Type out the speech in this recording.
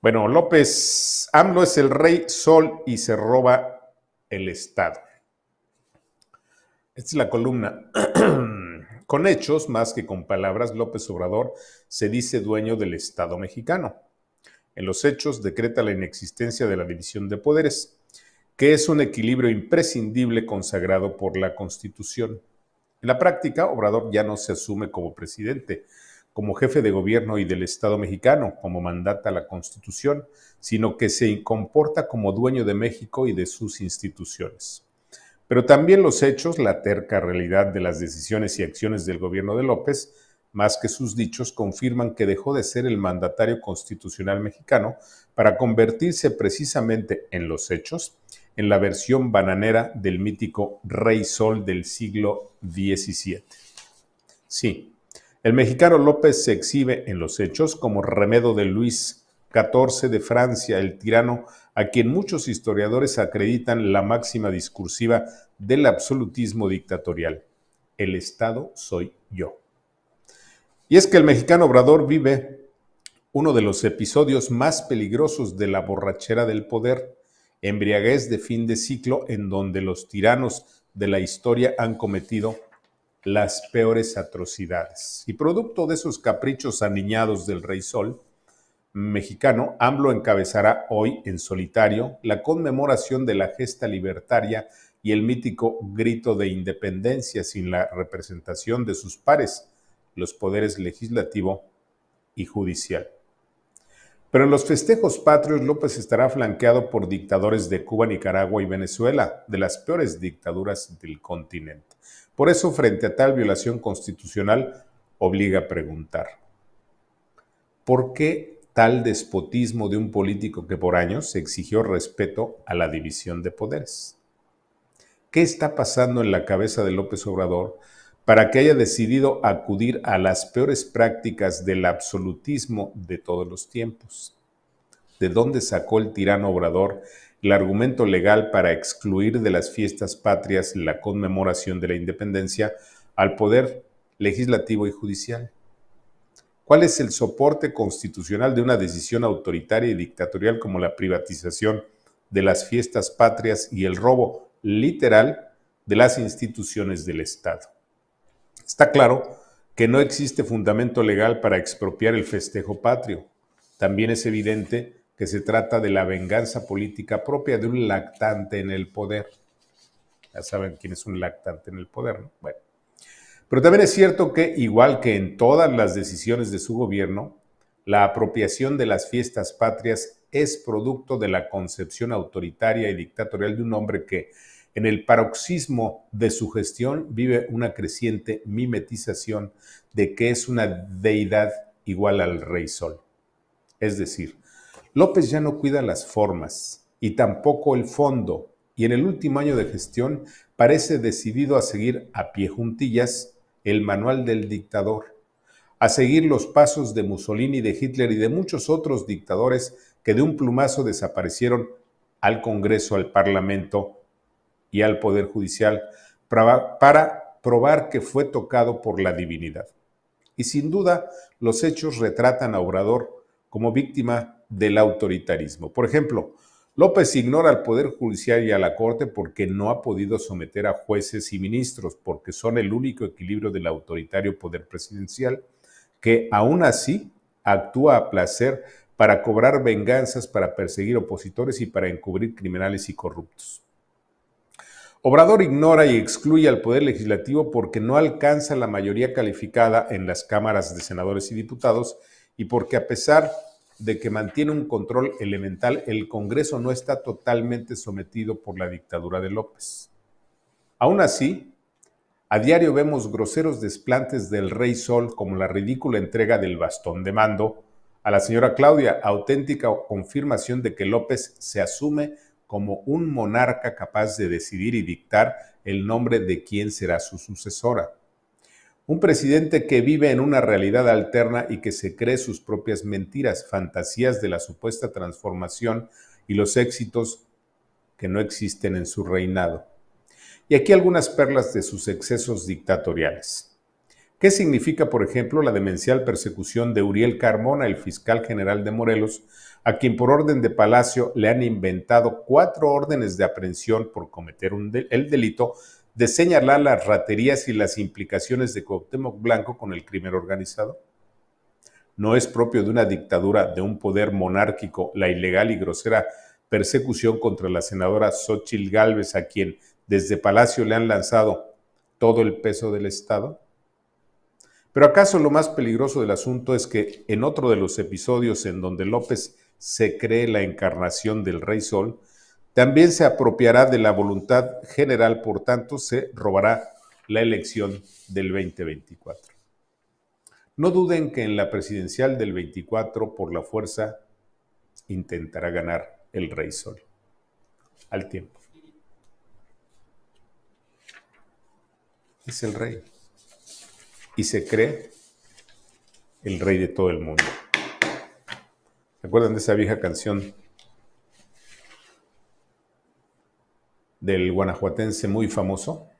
Bueno, López, AMLO es el rey sol y se roba el Estado. Esta es la columna. con hechos, más que con palabras, López Obrador se dice dueño del Estado mexicano. En los hechos decreta la inexistencia de la división de poderes, que es un equilibrio imprescindible consagrado por la Constitución. En la práctica, Obrador ya no se asume como presidente, como jefe de gobierno y del Estado mexicano, como mandata la Constitución, sino que se comporta como dueño de México y de sus instituciones. Pero también los hechos, la terca realidad de las decisiones y acciones del gobierno de López, más que sus dichos, confirman que dejó de ser el mandatario constitucional mexicano para convertirse precisamente en los hechos, en la versión bananera del mítico Rey Sol del siglo XVII. Sí, el mexicano López se exhibe en los hechos como remedo de Luis XIV de Francia, el tirano a quien muchos historiadores acreditan la máxima discursiva del absolutismo dictatorial. El Estado soy yo. Y es que el mexicano Obrador vive uno de los episodios más peligrosos de la borrachera del poder, embriaguez de fin de ciclo en donde los tiranos de la historia han cometido las peores atrocidades. Y producto de esos caprichos aniñados del Rey Sol mexicano, AMLO encabezará hoy en solitario la conmemoración de la gesta libertaria y el mítico grito de independencia sin la representación de sus pares, los poderes legislativo y judicial. Pero en los festejos patrios, López estará flanqueado por dictadores de Cuba, Nicaragua y Venezuela, de las peores dictaduras del continente. Por eso, frente a tal violación constitucional, obliga a preguntar, ¿por qué tal despotismo de un político que por años exigió respeto a la división de poderes? ¿Qué está pasando en la cabeza de López Obrador para que haya decidido acudir a las peores prácticas del absolutismo de todos los tiempos. ¿De dónde sacó el tirano obrador el argumento legal para excluir de las fiestas patrias la conmemoración de la independencia al poder legislativo y judicial? ¿Cuál es el soporte constitucional de una decisión autoritaria y dictatorial como la privatización de las fiestas patrias y el robo literal de las instituciones del Estado? Está claro que no existe fundamento legal para expropiar el festejo patrio. También es evidente que se trata de la venganza política propia de un lactante en el poder. Ya saben quién es un lactante en el poder, ¿no? Bueno. Pero también es cierto que, igual que en todas las decisiones de su gobierno, la apropiación de las fiestas patrias es producto de la concepción autoritaria y dictatorial de un hombre que, en el paroxismo de su gestión vive una creciente mimetización de que es una deidad igual al rey sol. Es decir, López ya no cuida las formas y tampoco el fondo, y en el último año de gestión parece decidido a seguir a pie juntillas el manual del dictador, a seguir los pasos de Mussolini, de Hitler y de muchos otros dictadores que de un plumazo desaparecieron al Congreso, al Parlamento, y al Poder Judicial para, probar que fue tocado por la divinidad. Y sin duda, los hechos retratan a Obrador como víctima del autoritarismo. Por ejemplo, López ignora al Poder Judicial y a la Corte porque no ha podido someter a jueces y ministros, porque son el único equilibrio del autoritario poder presidencial, que aún así actúa a placer para cobrar venganzas, para perseguir opositores y para encubrir criminales y corruptos. Obrador ignora y excluye al Poder Legislativo porque no alcanza la mayoría calificada en las cámaras de senadores y diputados y porque a pesar de que mantiene un control elemental, el Congreso no está totalmente sometido por la dictadura de López. Aún así, a diario vemos groseros desplantes del Rey Sol como la ridícula entrega del bastón de mando a la señora Claudia, auténtica confirmación de que López se asume como un monarca capaz de decidir y dictar el nombre de quién será su sucesora. Un presidente que vive en una realidad alterna y que se cree sus propias mentiras, fantasías de la supuesta transformación y los éxitos que no existen en su reinado. Y aquí algunas perlas de sus excesos dictatoriales. ¿Qué significa, por ejemplo, la demencial persecución de Uriel Carmona, el fiscal general de Morelos, a quien por orden de Palacio le han inventado cuatro órdenes de aprehensión por cometer el delito de señalar las raterías y las implicaciones de Cuauhtémoc Blanco con el crimen organizado? ¿No es propio de una dictadura, de un poder monárquico, la ilegal y grosera persecución contra la senadora Xochil Gálvez, a quien desde Palacio le han lanzado todo el peso del Estado? Pero acaso lo más peligroso del asunto es que en otro de los episodios en donde López se cree la encarnación del Rey Sol, también se apropiará de la voluntad general, por tanto se robará la elección del 2024. No duden que en la presidencial del 24 por la fuerza intentará ganar el Rey Sol. Al tiempo. Es el rey y se cree el rey de todo el mundo. ¿Se acuerdan de esa vieja canción del guanajuatense muy famoso?